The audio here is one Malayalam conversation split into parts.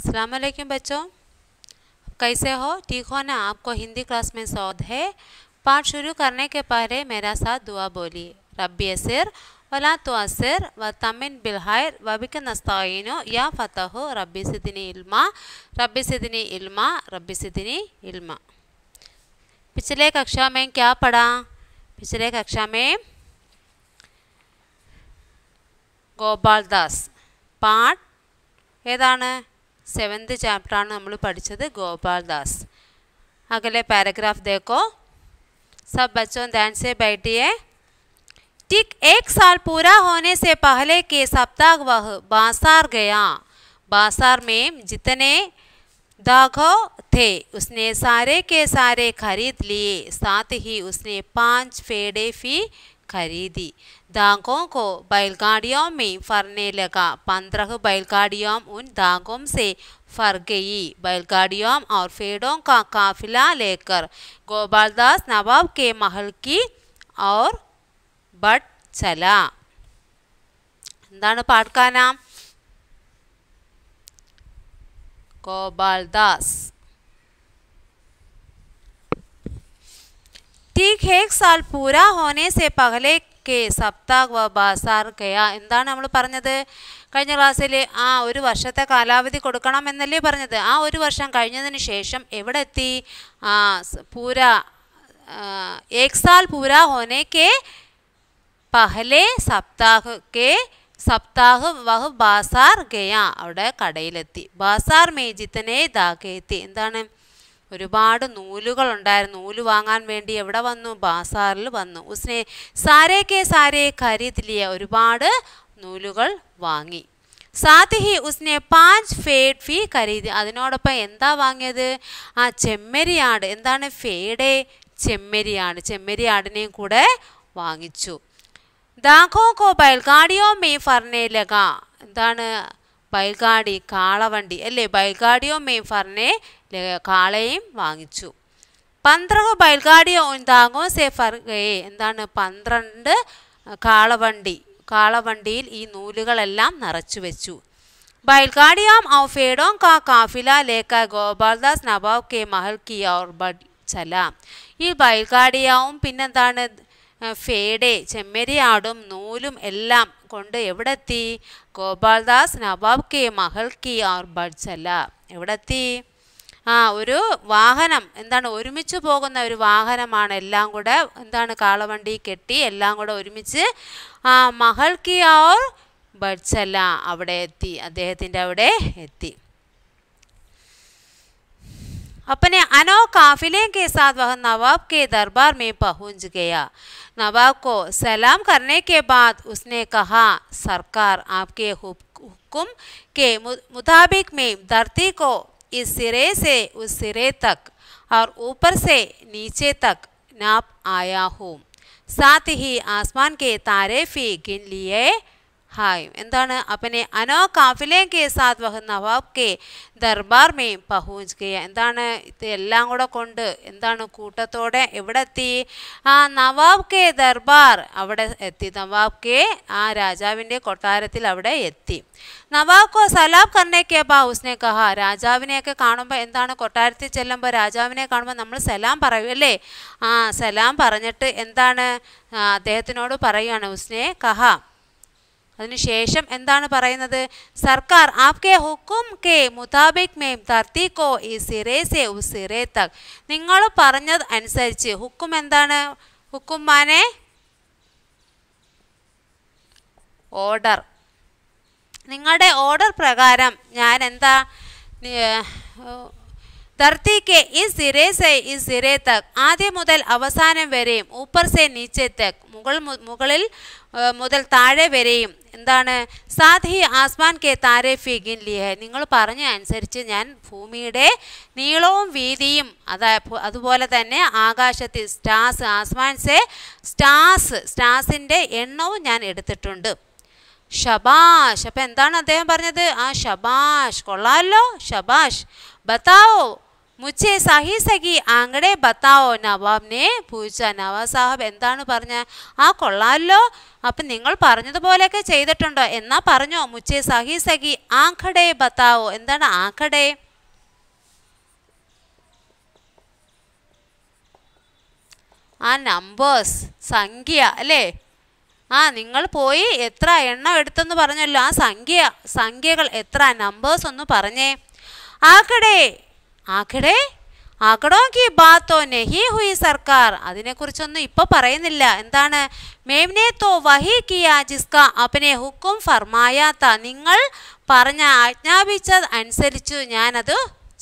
अस्सलाम बच्चों कैसे हो ठीक हो ना आपको हिंदी क्लास में सौद है पाठ शुरू करने के पहले मेरा साथ दुआ बोली रबी असर वला तो असर व तमिन बिलहर वबिक नस्तिन या फ़तह रबी सिदनी इल्मा रबी सिदनी इल्मा रबी सिदनी इल्मा पिछले कक्षा में क्या पढ़ा पिछले कक्षा में गोपाल दास पाठ ഏതാണ് चाप्टर नाम पढ़ा गोपाल ഗോപാൽദാസ് अगले പാരഗ്രാഫ് देखो सब बच्चों ध्यान से बैठिए ठीक एक साल पूरा होने से पहले के सप्ताह वह बासार गया बासार में जितने दाघो थे उसने सारे के सारे खरीद लिए साथ ही उसने पांच फेड़े भी खरीदी दांगों को बैलगाड़ियों में फरने लगा पंद्रह बैलगाड़ियों उन दागों से फर गई बैलगाड़ियों और पेड़ों का काफिला लेकर गोपालदास नवाब के महल की और बट चला पाठ का नाम गोपालदास ठीक एक साल पूरा होने से पहले കെ സപ്താഗ് വ ബാസാർ കെയ എന്താണ് നമ്മൾ പറഞ്ഞത് കഴിഞ്ഞ ക്ലാസ്സിൽ ആ ഒരു വർഷത്തെ കാലാവധി കൊടുക്കണം എന്നല്ലേ പറഞ്ഞത് ആ ഒരു വർഷം കഴിഞ്ഞതിന് ശേഷം എവിടെ എത്തി ആ പൂര ഏക് സാൽ പൂര ഹോനെ കെ പഹലെ സപ്താഹ് കെ സപ്താഹ് വഹ് ബാസാർ ഗയ അവിടെ കടയിലെത്തി ബാസാർ മേ ജിത്തനെ ദാഗെത്തി എന്താണ് ഒരുപാട് നൂലുകളുണ്ടായിരുന്നു നൂല് വാങ്ങാൻ വേണ്ടി എവിടെ വന്നു ബാസാറിൽ വന്നു ഉസ്നെ സാരേ കെ സാരേ ഖരീദിലിയ ഒരുപാട് നൂലുകൾ വാങ്ങി സാത്ത് ഉസ്നെ പാഞ്ച് ഫേഡ് ഫി കരീതി അതിനോടൊപ്പം എന്താ വാങ്ങിയത് ആ ചെമ്മരിയാട് എന്താണ് ഫേഡേ ചെമ്മരിയാട് ചെമ്മരിയാടിനെയും കൂടെ വാങ്ങിച്ചു ദാഖോ കോ ബൈൽഗാഡിയോ മെയ് ഫർണേ ലഗ എന്താണ് ബൈൽഗാഡി കാളവണ്ടി അല്ലേ ബൈൽഗാഡിയോ മെയ് ഫർണേ കാളയും വാങ്ങിച്ചു പന്ത്രണ്ട് ബയൽഗാഡി താങ്ങോ സേ എന്താണ് പന്ത്രണ്ട് കാളവണ്ടി കാളവണ്ടിയിൽ ഈ നൂലുകളെല്ലാം നിറച്ചു വെച്ചു ബയൽഗാഡിയാം ഔ ഫേഡോം കാ കാഫില ലേക്ക ഗോപാൽദാസ് നവാബ് കെ മഹൽ കി ഔർ ബഡ് ചല ഈ ബയൽഗാഡിയാവും പിന്നെന്താണ് ഫേഡെ ചെമ്മരിയാടും നൂലും എല്ലാം കൊണ്ട് എവിടെത്തി ഗോപാൽദാസ് നവാബ് കെ മഹൽ കി ഔർ ബഡ് ചലാം എവിടെത്തി ആ ഒരു വാഹനം എന്താണ് ഒരുമിച്ച് പോകുന്ന ഒരു വാഹനമാണ് എല്ലാം കൂടെ എന്താണ് കാളവണ്ടി കെട്ടി എല്ലാം കൂടെ ഒരുമിച്ച് ആ മഹൾ കി ആ ബഡ്സല്ല അവിടെ എത്തി അദ്ദേഹത്തിൻ്റെ അവിടെ എത്തി अपने अनो काफिले के साथ वह नवाब के दरबार में पहुंच गया नवाब को सलाम करने ബാദ് बाद കഹ സർക്കാർ सरकार आपके हुक्म के मुताबिक मैं धरती को इस सिरे से उस सिरे तक और ऊपर से नीचे तक नाप आया हो साथ ही आसमान के तारे भी गिन लिए ഹായും എന്താണ് അപ്പനെ അനോ കാഫിലേ കെ സാത് വഹ് നവാബ് കെ ദർബാർ മേ പഹൂജ് കെ എന്താണ് ഇത് എല്ലാം കൂടെ കൊണ്ട് എന്താണ് കൂട്ടത്തോടെ എവിടെ എത്തി ആ നവാബ് കെ ദർബാർ അവിടെ എത്തി നവാബ് കെ ആ രാജാവിൻ്റെ കൊട്ടാരത്തിൽ അവിടെ എത്തി നവാബ് കോ സലാബ് കർണേക്കെ ബാ ഉസ്നെ കഹ രാജാവിനെയൊക്കെ കാണുമ്പോൾ എന്താണ് കൊട്ടാരത്തിൽ ചെല്ലുമ്പോൾ രാജാവിനെ കാണുമ്പോൾ നമ്മൾ സലാം പറയും അല്ലേ ആ സലാം പറഞ്ഞിട്ട് എന്താണ് അദ്ദേഹത്തിനോട് പറയുകയാണ് ഉസ്നെ കഹ അതിനുശേഷം എന്താണ് പറയുന്നത് സർക്കാർ ആപ്കെ ഹുക്കും കെ മുതാബിക് മേം കോ ഈ സിറേ സെ ഉ സിറേ തക് നിങ്ങൾ പറഞ്ഞത് അനുസരിച്ച് ഹുക്കും എന്താണ് ഹുക്കും മാനെ ഓർഡർ നിങ്ങളുടെ ഓർഡർ പ്രകാരം ഞാൻ എന്താ धरती के इस सिरे से इस सिरे तक ആദ്യം മുതൽ അവസാനം വരെയും ഊപ്പർ സെ നീച്ചെ തക് മുകൾ മുകളിൽ മുതൽ താഴെ വരെയും എന്താണ് സാധി ആസ്മാൻ കെ താരെ ഫിഗിൻ ലിയെ നിങ്ങൾ പറഞ്ഞ അനുസരിച്ച് ഞാൻ ഭൂമിയുടെ നീളവും വീതിയും അതാ അതുപോലെ തന്നെ ആകാശത്തിൽ സ്റ്റാസ് ആസ്മാൻസെ സ്റ്റാസ് സ്റ്റാസിൻ്റെ എണ്ണവും ഞാൻ എടുത്തിട്ടുണ്ട് ഷബാഷ് അപ്പം എന്താണ് അദ്ദേഹം പറഞ്ഞത് ആ ഷബാഷ് കൊള്ളാമല്ലോ ഷബാഷ് ബത്താവോ മുച്ചേ സഹി സഖി അങ്ങടെ ബത്താവോ നവാബിനെ പൂച്ച നവാബ് സാഹബ് എന്താണ് പറഞ്ഞ ആ കൊള്ളാമല്ലോ അപ്പം നിങ്ങൾ പറഞ്ഞതുപോലെയൊക്കെ ചെയ്തിട്ടുണ്ടോ എന്നാ പറഞ്ഞോ മുച്ചേ സഹി സഖി ആഖടെ ബത്താവോ എന്താണ് ആഖടെ ആ നമ്പേഴ്സ് സംഖ്യ അല്ലേ ആ നിങ്ങൾ പോയി എത്ര എണ്ണം എടുത്തെന്ന് പറഞ്ഞല്ലോ ആ സംഖ്യ സംഖ്യകൾ എത്ര നമ്പേഴ്സ് ഒന്ന് പറഞ്ഞേ ആക്കടേ ആക്കടെ കി ബാത്തോ നെഹി ഹുയി സർക്കാർ അതിനെക്കുറിച്ചൊന്നും ഇപ്പൊ പറയുന്നില്ല എന്താണ് മേംനെ തോ വഹി കിയ ജിസ്ക അപ്പനെ ഹുക്കും ഫർമായാത്ത നിങ്ങൾ പറഞ്ഞ ആജ്ഞാപിച്ചത് അനുസരിച്ചു ഞാനത്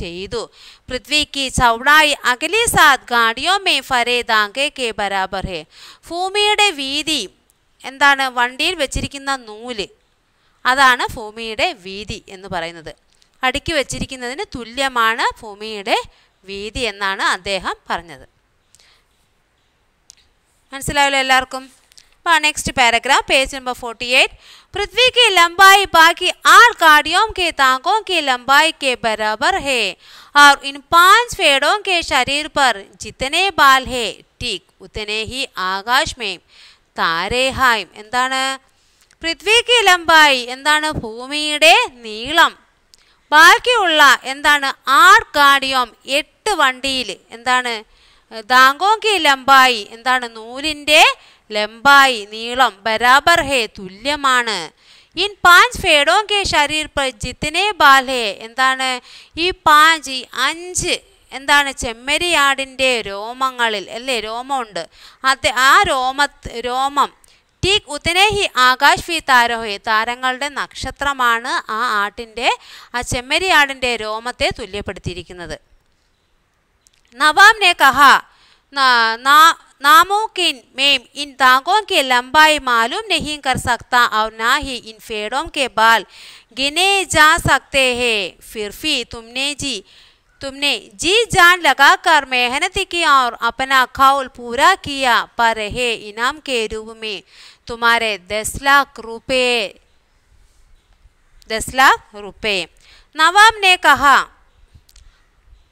ചെയ്തു पृथ्वी की ചൗടായി അഖിലി സാദ് ഗാഡിയോ മേ ഫരേ ദാങ്കെ കെ ബരാബർ ഹെ ഭൂമിയുടെ വീതി എന്താണ് വണ്ടിയിൽ വെച്ചിരിക്കുന്ന നൂല് അതാണ് ഭൂമിയുടെ വീതി എന്ന് പറയുന്നത് അടുക്കി വച്ചിരിക്കുന്നതിന് തുല്യമാണ് ഭൂമിയുടെ വീതി എന്നാണ് അദ്ദേഹം പറഞ്ഞത് മനസ്സിലായല്ലോ എല്ലാവർക്കും അപ്പോൾ next paragraph page number 48 eight പൃഥ്വിക്ക് ലംബായി ബാക്കി ആർ കാടിയോം കെ താങ്കോ की लंबाई के बराबर है और इन पांच ഫേഡോം के शरीर पर जितने बाल ഹേ ठीक उतने ही ആകാശ് മേം താരേ എന്താണ് പൃഥ്വിക്ക് ലംബായി എന്താണ് ഭൂമിയുടെ നീളം ബാക്കിയുള്ള എന്താണ് ആർ കാഡിയോം എട്ട് വണ്ടിയിൽ എന്താണ് ദാങ്കോങ്കി ലംബായി എന്താണ് നൂലിൻ്റെ ലംബായി നീളം ബരാബർ ഹേ തുല്യമാണ് ഇൻ പാഞ്ച് ഫേഡോങ്കെ ശരീർ പർ ജിത്തിനെ ബാലേ എന്താണ് ഈ പാഞ്ച് അഞ്ച് എന്താണ് ചെമ്മരിയാടിൻ്റെ രോമങ്ങളിൽ അല്ലേ രോമമുണ്ട് അത് ആ രോമ രോമം ठीक उतने ही ആകാശ് ഫി താരോഹി താരങ്ങളുടെ നക്ഷത്രമാണ് ആ ആട്ടിൻ്റെ ആ ചെമ്മരിയാടിൻ്റെ രോമത്തെ തുല്യപ്പെടുത്തിയിരിക്കുന്നത് നവാം നെ കഹ नामों के मेम इन दागों के लंबाई मालूम नहीं कर सकता और ना ही इन फेड़ों के बाल गिने जा सकते हैं फिर भी तुमने जी तुमने जी जान लगाकर मेहनत की और अपना खौल पूरा किया पर है इनाम के रूप में तुम्हारे दस लाख रुपये दस लाख रुपये നവാം നെ കഹ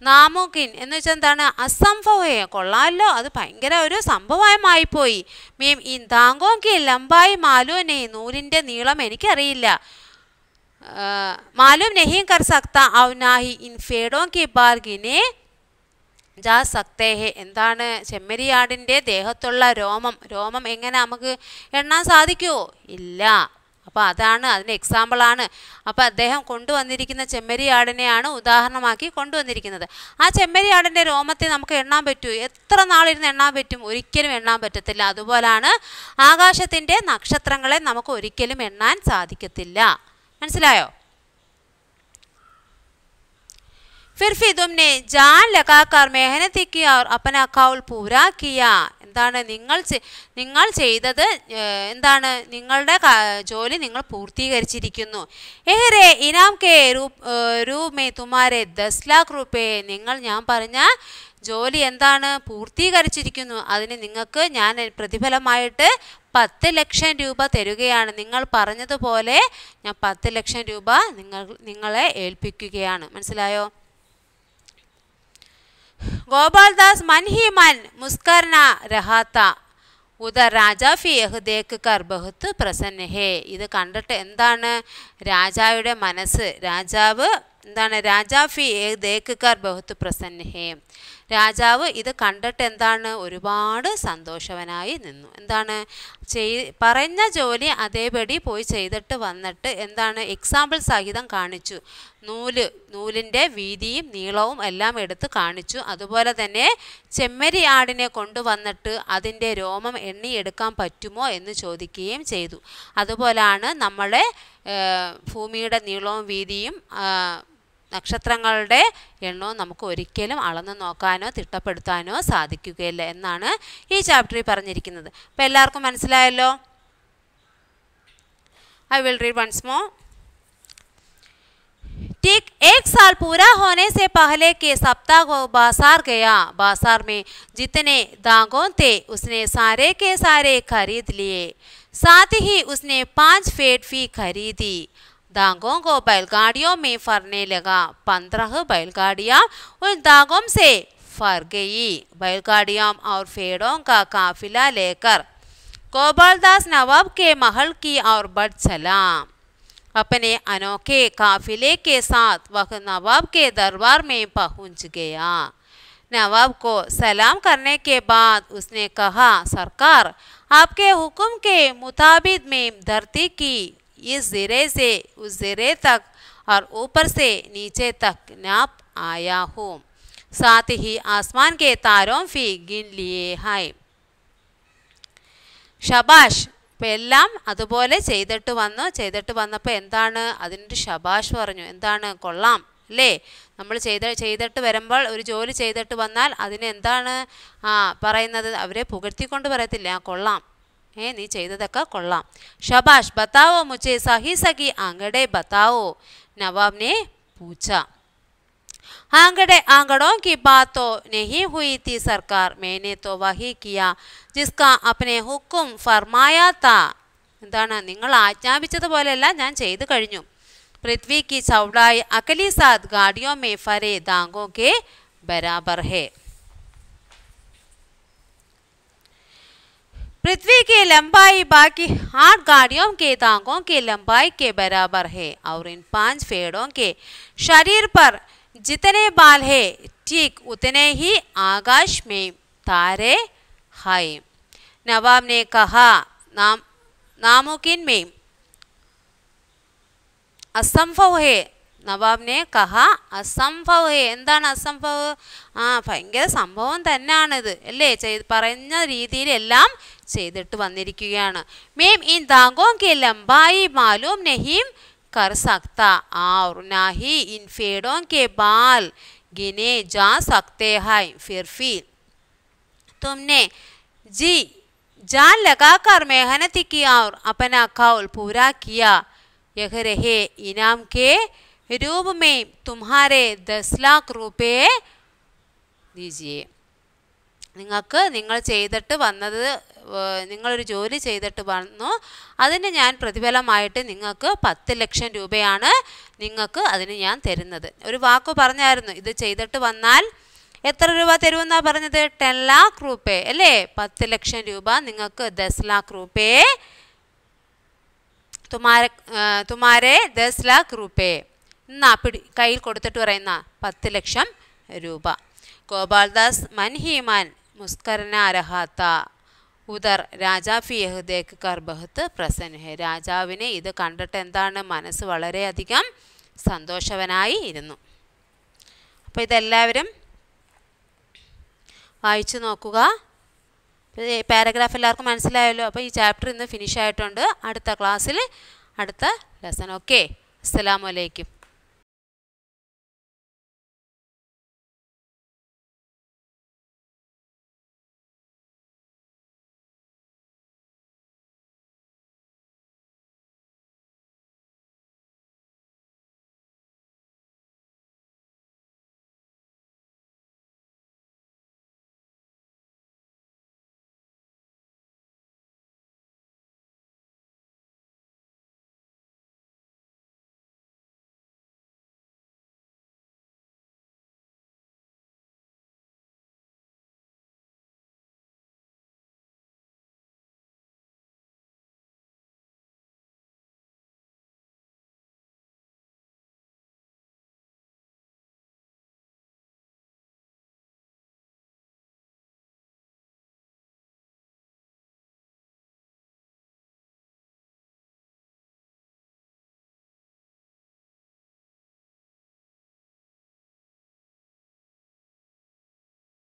നാമുകിൻ എന്ന് വെച്ചാൽ എന്താണ് അസംഭവയെ കൊള്ളാമല്ലോ അത് ഭയങ്കര ഒരു സംഭവമായിപ്പോയി മീം ഈ താങ്കോങ്കി ലംബായി മാലൂനെ നൂലിൻ്റെ നീളം എനിക്കറിയില്ല മാലൂം നെഹീം കർ സക്ത ഔനാഹി ഇൻ ഫേഡോങ്കി ബാർഗിനെ ജാ സക്തേഹെ എന്താണ് ചെമ്മരിയാടിൻ്റെ ദേഹത്തുള്ള രോമം രോമം എങ്ങനെ നമുക്ക് എണ്ണാൻ സാധിക്കുമോ ഇല്ല അപ്പോൾ അതാണ് അതിൻ്റെ എക്സാമ്പിളാണ് അപ്പോൾ അദ്ദേഹം കൊണ്ടുവന്നിരിക്കുന്ന ചെമ്മരിയാടിനെയാണ് ഉദാഹരണമാക്കി കൊണ്ടുവന്നിരിക്കുന്നത് ആ ചെമ്മരിയാടിൻ്റെ രോമത്തെ നമുക്ക് എണ്ണാൻ പറ്റൂ എത്ര നാളിരുന്ന് എണ്ണാൻ പറ്റും ഒരിക്കലും എണ്ണാൻ പറ്റത്തില്ല അതുപോലാണ് ആകാശത്തിൻ്റെ നക്ഷത്രങ്ങളെ നമുക്ക് ഒരിക്കലും എണ്ണാൻ സാധിക്കത്തില്ല മനസ്സിലായോ फिर फिदुम ने जान लगाकर मेहनत की और अपना കൗൾ पूरा किया എന്താണ് നിങ്ങൾ നിങ്ങൾ ചെയ്തത് എന്താണ് നിങ്ങളുടെ ജോലി നിങ്ങൾ പൂർത്തീകരിച്ചിരിക്കുന്നു ഏറെ ഇനാം കെ രൂപേ തുമാരെ ദസ് ലാഖ് റുപേ നിങ്ങൾ ഞാൻ പറഞ്ഞ ജോലി എന്താണ് പൂർത്തീകരിച്ചിരിക്കുന്നു അതിന് നിങ്ങൾക്ക് ഞാൻ പ്രതിഫലമായിട്ട് പത്ത് ലക്ഷം രൂപ തരുകയാണ് നിങ്ങൾ പറഞ്ഞതുപോലെ ഞാൻ പത്ത് ലക്ഷം രൂപ നിങ്ങൾ നിങ്ങളെ ഏൽപ്പിക്കുകയാണ് മനസ്സിലായോ ഗോപാൽദാസ് മൻഹി മൻ മുസ്കർണ രഹാത്ത ഉദർ രാജാഫി യഹുദേക്ക് കർബഹത്ത് ഹേ ഇത് കണ്ടിട്ട് എന്താണ് രാജാവിടെ മനസ്സ് രാജാവ് എന്താണ് രാജാഫി കർ ബഹുത്ത് പ്രസന്ന ഹേ രാജാവ് ഇത് കണ്ടിട്ട് എന്താണ് ഒരുപാട് സന്തോഷവനായി നിന്നു എന്താണ് ചെയ് പറഞ്ഞ ജോലി അതേപടി പോയി ചെയ്തിട്ട് വന്നിട്ട് എന്താണ് എക്സാമ്പിൾ സഹിതം കാണിച്ചു നൂല് നൂലിൻ്റെ വീതിയും നീളവും എല്ലാം എടുത്ത് കാണിച്ചു അതുപോലെ തന്നെ ചെമ്മരി ആടിനെ കൊണ്ടുവന്നിട്ട് അതിൻ്റെ രോമം എണ്ണിയെടുക്കാൻ പറ്റുമോ എന്ന് ചോദിക്കുകയും ചെയ്തു അതുപോലാണ് നമ്മളെ ഭൂമിയുടെ നീളവും വീതിയും നക്ഷത്രങ്ങളുടെ എണ്ണവും നമുക്ക് ഒരിക്കലും അളന്നു നോക്കാനോ തിട്ടപ്പെടുത്താനോ സാധിക്കുകയില്ല എന്നാണ് ഈ ചാപ്റ്ററിൽ പറഞ്ഞിരിക്കുന്നത് അപ്പോൾ എല്ലാവർക്കും മനസ്സിലായല്ലോ I will read once more ठीक एक साल पूरा होने से पहले के सप्ताह को बाजार गया बाजार में जितने दागों थे उसने सारे के सारे खरीद लिए साथ ही उसने पांच फेट भी खरीदी दागों को बैलगाड़ियों में फरने लगा पंद्रह बैलगाड़ियाँ उन दागों से फर गई बैलगाड़ियों और फेड़ों का काफिला लेकर गोपालदास नवाब के महल की और बढ़ चला अपने अनोखे काफिले के साथ वह नवाब के दरबार में पहुंच गया नवाब को सलाम करने के बाद उसने कहा सरकार आपके हुक्म के मुताबिक मैं धरती की इस ज़िरे से उस ज़िरे तक और ऊपर से नीचे तक नाप आया हूँ साथ ही आसमान के तारों भी गिन लिए हैं शबाश അപ്പം എല്ലാം അതുപോലെ ചെയ്തിട്ട് വന്നു ചെയ്തിട്ട് വന്നപ്പോൾ എന്താണ് അതിനൊരു ശബാഷ് പറഞ്ഞു എന്താണ് കൊള്ളാം അല്ലേ നമ്മൾ ചെയ്ത ചെയ്തിട്ട് വരുമ്പോൾ ഒരു ജോലി ചെയ്തിട്ട് വന്നാൽ അതിനെന്താണ് എന്താണ് ആ പറയുന്നത് അവരെ പുകഴ്ത്തിക്കൊണ്ട് പറയത്തില്ല കൊള്ളാം ഏ നീ ചെയ്തതൊക്കെ കൊള്ളാം ഷബാഷ് ബത്താവോ മുച്ചേ സഹി സഖി അങ്ങടെ ബത്താവോ നവാബിനെ പൂച്ച आंगड़े आंगड़ों की बात तो नहीं हुई थी सरकार मैंने तो वही किया जिसका अपने हुक्म फरमाया था എന്താണ് നിങ്ങൾ ആജ്ഞാപിച്ചതുപോലെയല്ല पृथ्वी की चौड़ाई अकली सात गाड़ियों में फरे दांगों के बराबर है पृथ्वी की लंबाई बाकी आठ गाड़ियों के दांगों की लंबाई के बराबर है और इन पांच पेड़ों के शरीर पर जितने बाल है ठीक उतने ही आकाश में तारे हैं नवाब ने कहा नाम नामुकिन में असंभव है നവാബ് നവാബിനെ കഹ അസംഭവേ എന്താണ് അസംഭവ് ആ ഭയങ്കര സംഭവം തന്നെയാണിത് അല്ലേ ചെയ്ത് പറഞ്ഞ രീതിയിലെല്ലാം ചെയ്തിട്ട് വന്നിരിക്കുകയാണ് മേം ഇൻ ദാഗോം കെ ലംബായി മാലൂം നഹീം कर सकता और ना ही इन पेड़ों के बाल गिने जा सकते हैं फिर भी तुमने जी जान लगाकर मेहनत की और अपना कौल पूरा किया यह रहे इनाम के रूप में तुम्हारे दस लाख रुपये दीजिए നിങ്ങൾക്ക് നിങ്ങൾ നിങ്ങളൊരു ജോലി ചെയ്തിട്ട് വന്നു അതിന് ഞാൻ പ്രതിഫലമായിട്ട് നിങ്ങൾക്ക് പത്ത് ലക്ഷം രൂപയാണ് നിങ്ങൾക്ക് അതിന് ഞാൻ തരുന്നത് ഒരു വാക്ക് പറഞ്ഞായിരുന്നു ഇത് ചെയ്തിട്ട് വന്നാൽ എത്ര രൂപ തരുമെന്നാണ് പറഞ്ഞത് ടെൻ ലാക്ക് രൂപേ അല്ലേ പത്ത് ലക്ഷം രൂപ നിങ്ങൾക്ക് ദസ് ലാക്ക് രൂപേ തുമാര തുമാരെ ദസ് ലാക്ക് രൂപേ എന്നാ പിടി കയ്യിൽ കൊടുത്തിട്ട് പറയുന്ന പത്ത് ലക്ഷം രൂപ ഗോപാൽദാസ് മൻഹീമാൻ മുസ്കരന അർഹാത്ത ഉദർ രാജാഫി യഹുദേക്ക് കർബഹത്ത് പ്രസന്നഹ രാജാവിനെ ഇത് കണ്ടിട്ട് എന്താണ് മനസ്സ് വളരെയധികം സന്തോഷവനായി ഇരുന്നു അപ്പോൾ ഇതെല്ലാവരും വായിച്ചു നോക്കുക പാരഗ്രാഫ് എല്ലാവർക്കും മനസ്സിലായല്ലോ അപ്പോൾ ഈ ചാപ്റ്റർ ഇന്ന് ഫിനിഷ് ആയിട്ടുണ്ട് അടുത്ത ക്ലാസ്സിൽ അടുത്ത ലെസൺ ഓക്കെ അസ്സലാമലൈക്കും